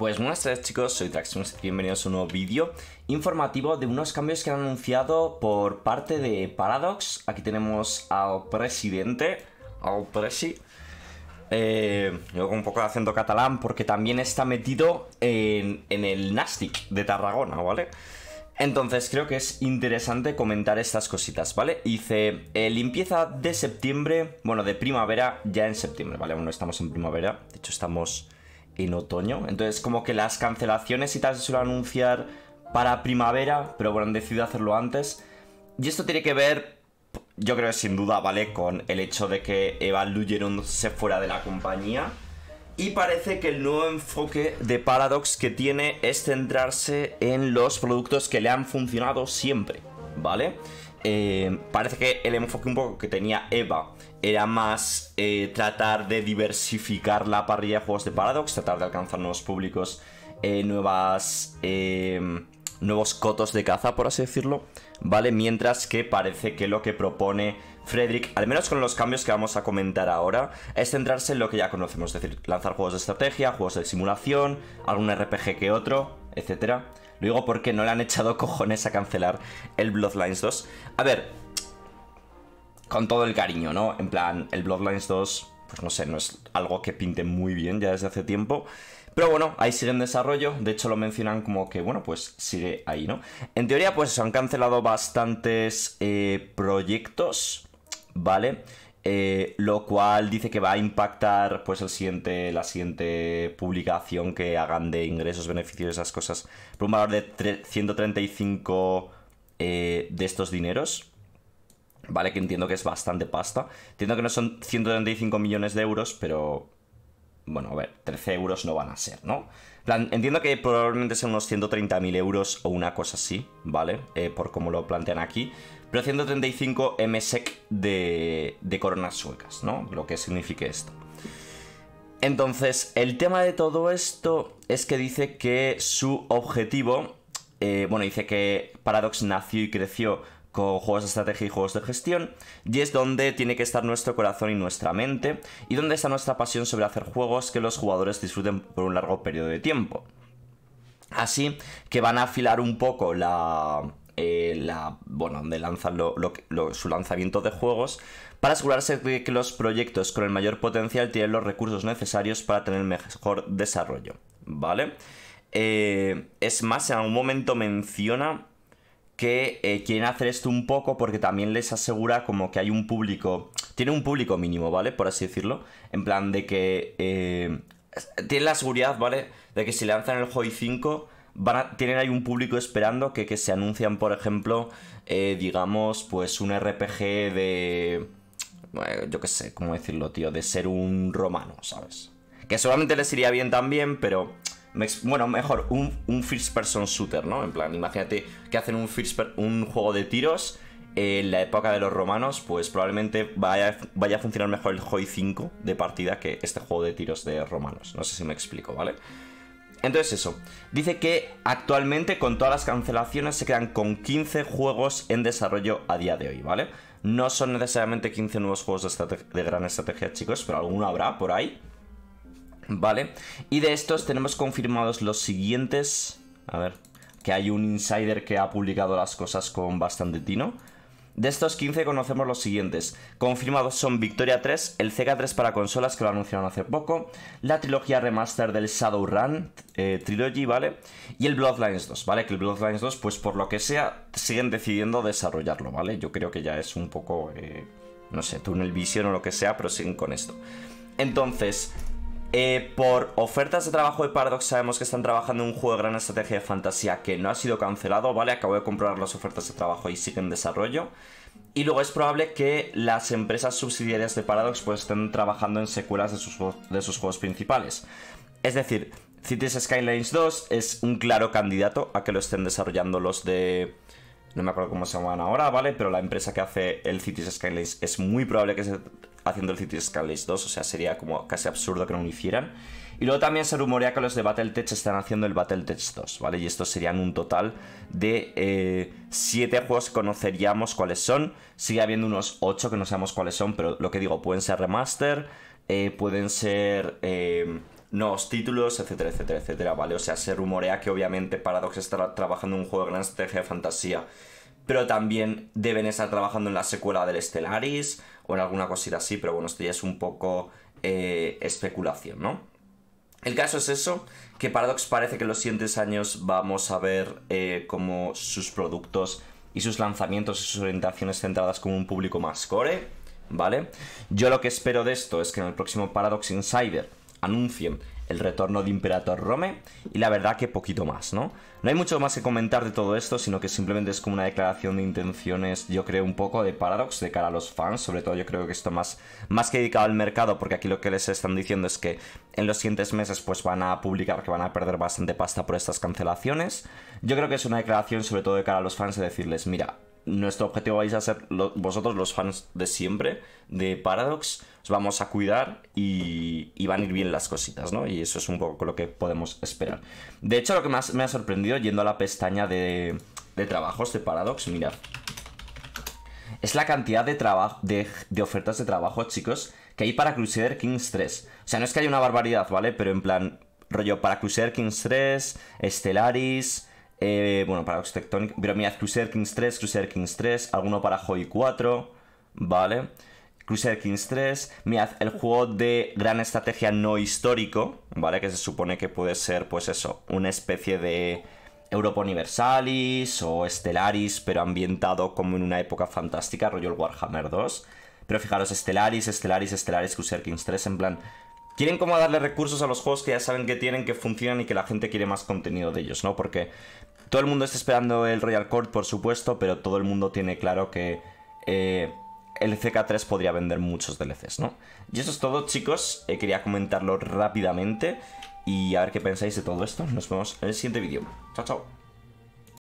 Pues buenas tardes chicos, soy Traximus y bienvenidos a un nuevo vídeo informativo de unos cambios que han anunciado por parte de Paradox. Aquí tenemos al presidente, al presi. Eh, con un poco de acento catalán porque también está metido en, en el Nastic de Tarragona, ¿vale? Entonces creo que es interesante comentar estas cositas, ¿vale? Hice eh, limpieza de septiembre, bueno, de primavera, ya en septiembre, ¿vale? no estamos en primavera, de hecho estamos en otoño. Entonces, como que las cancelaciones y tal se suelen anunciar para primavera, pero bueno, han decidido hacerlo antes. Y esto tiene que ver, yo creo que sin duda, ¿vale? Con el hecho de que Evan Lugeron se fuera de la compañía. Y parece que el nuevo enfoque de Paradox que tiene es centrarse en los productos que le han funcionado siempre, ¿vale? Em, parece que el enfoque un poco que tenía Eva era más eh, tratar de diversificar la parrilla de juegos de Paradox, tratar de alcanzar nuevos públicos, eh, nuevas, em, nuevos cotos de caza, por así decirlo, ¿vale? Mientras que parece que lo que propone Frederick, al menos con los cambios que vamos a comentar ahora, es centrarse en lo que ya conocemos, es decir, lanzar juegos de estrategia, juegos de simulación, algún RPG que otro, etcétera lo digo porque no le han echado cojones a cancelar el Bloodlines 2. A ver, con todo el cariño, ¿no? En plan, el Bloodlines 2, pues no sé, no es algo que pinte muy bien ya desde hace tiempo. Pero bueno, ahí sigue en desarrollo. De hecho, lo mencionan como que, bueno, pues sigue ahí, ¿no? En teoría, pues se han cancelado bastantes eh, proyectos, ¿vale? Eh, lo cual dice que va a impactar pues el siguiente, la siguiente publicación que hagan de ingresos, beneficios, esas cosas, por un valor de 135 eh, de estos dineros, ¿vale? Que entiendo que es bastante pasta. Entiendo que no son 135 millones de euros, pero bueno, a ver, 13 euros no van a ser, ¿no? entiendo que probablemente sean unos 130.000 euros o una cosa así, ¿vale? Eh, por como lo plantean aquí. Pero 135 MSEC de, de coronas suecas, ¿no? Lo que signifique esto. Entonces, el tema de todo esto es que dice que su objetivo, eh, bueno, dice que Paradox nació y creció con juegos de estrategia y juegos de gestión, y es donde tiene que estar nuestro corazón y nuestra mente, y donde está nuestra pasión sobre hacer juegos que los jugadores disfruten por un largo periodo de tiempo. Así que van a afilar un poco la, eh, la, bueno, donde lanzan su lanzamiento de juegos, para asegurarse de que los proyectos con el mayor potencial tienen los recursos necesarios para tener mejor desarrollo, ¿vale? Eh, es más, en algún momento menciona que eh, quieren hacer esto un poco porque también les asegura como que hay un público, tiene un público mínimo, ¿vale? Por así decirlo, en plan de que eh, tienen la seguridad, ¿vale? De que si lanzan el Joy 5, van tienen ahí un público esperando que, se anuncian, por ejemplo, eh, digamos, pues un RPG de... Eh, yo qué sé, ¿cómo decirlo, tío? De ser un romano, ¿sabes? Que seguramente les iría bien también, pero bueno, mejor, un, first person shooter, ¿no? En plan, imagínate que hacen un, first un juego de tiros en la época de los romanos, pues probablemente vaya, vaya a funcionar mejor el Joy 5 de partida que este juego de tiros de romanos. No sé si me explico, ¿vale? Entonces eso, dice que actualmente con todas las cancelaciones se quedan con 15 juegos en desarrollo a día de hoy, ¿vale? No son necesariamente 15 nuevos juegos de, de gran estrategia, chicos, pero alguno habrá por ahí. ¿Vale? Y de estos tenemos confirmados los siguientes. A ver, que hay un insider que ha publicado las cosas con bastante tino. De estos 15 conocemos los siguientes. Confirmados son Victoria 3, el zk 3 para consolas que lo anunciaron hace poco, la trilogía remaster del Shadowrun eh, Trilogy, ¿vale? Y el Bloodlines 2, ¿vale? Que el Bloodlines 2, pues por lo que sea, siguen decidiendo desarrollarlo, ¿vale? Yo creo que ya es un poco, eh, no sé, Tunnel Vision o lo que sea, pero siguen con esto. Entonces, eh, por ofertas de trabajo de Paradox sabemos que están trabajando en un juego de gran estrategia de fantasía que no ha sido cancelado, ¿vale? Acabo de comprobar las ofertas de trabajo y siguen en desarrollo. Y luego es probable que las empresas subsidiarias de Paradox pues estén trabajando en secuelas de sus, de sus juegos principales. Es decir, Cities Skylines 2 es un claro candidato a que lo estén desarrollando los de... No me acuerdo cómo se llaman ahora, ¿vale? Pero la empresa que hace el Cities Skylines es muy probable que se haciendo el Cities Skylines 2, o sea, sería como casi absurdo que no lo hicieran. Y luego también se rumorea que los de Battletech están haciendo el Battletech 2, ¿vale? Y estos serían un total de 7 eh, juegos que conoceríamos cuáles son. Sigue habiendo unos 8 que no sabemos cuáles son, pero lo que digo, pueden ser remaster, eh, pueden ser eh, nuevos títulos, etcétera, etcétera, etcétera, ¿vale? O sea, se rumorea que obviamente Paradox estará trabajando en un juego de gran estrategia de fantasía, pero también deben estar trabajando en la secuela del Stellaris o en alguna cosita así, pero bueno, esto ya es un poco eh, especulación, ¿no? El caso es eso, que Paradox parece que en los siguientes años vamos a ver eh, como sus productos y sus lanzamientos y sus orientaciones centradas con un público más core, ¿vale? Yo lo que espero de esto es que en el próximo Paradox Insider anuncien el retorno de Imperator Rome y la verdad que poquito más, ¿no? No hay mucho más que comentar de todo esto, sino que simplemente es como una declaración de intenciones, yo creo, un poco de Paradox de cara a los fans, sobre todo yo creo que esto más, más que dedicado al mercado, porque aquí lo que les están diciendo es que en los siguientes meses pues van a publicar que van a perder bastante pasta por estas cancelaciones. Yo creo que es una declaración sobre todo de cara a los fans de decirles, mira, nuestro objetivo vais a ser vosotros los fans de siempre de Paradox, os vamos a cuidar y, van a ir bien las cositas, ¿no? Y eso es un poco lo que podemos esperar. De hecho, lo que más me ha sorprendido yendo a la pestaña de, trabajos de Paradox, mirad, es la cantidad de, de ofertas de trabajo, chicos, que hay para Crusader Kings 3. O sea, no es que haya una barbaridad, ¿vale? Pero en plan, rollo para Crusader Kings 3, Stellaris... Eh, bueno, para Ox Pero mirad, Crusader Kings 3, Crusader Kings 3. Alguno para hoy 4. Vale. Crusader Kings 3. Mirad, el juego de gran estrategia no histórico. Vale, que se supone que puede ser, pues eso, una especie de. Europa Universalis o Stellaris, pero ambientado como en una época fantástica, rollo el Warhammer 2. Pero fijaros, Stellaris, Stellaris, Stellaris, Crusader Kings 3, en plan, Quieren como darle recursos a los juegos que ya saben que tienen, que funcionan y que la gente quiere más contenido de ellos, ¿no? Porque todo el mundo está esperando el Royal Court, por supuesto, pero todo el mundo tiene claro que eh, el CK3 podría vender muchos DLCs, ¿no? Y eso es todo, chicos. Eh, quería comentarlo rápidamente y a ver qué pensáis de todo esto. Nos vemos en el siguiente vídeo. Chao, chao.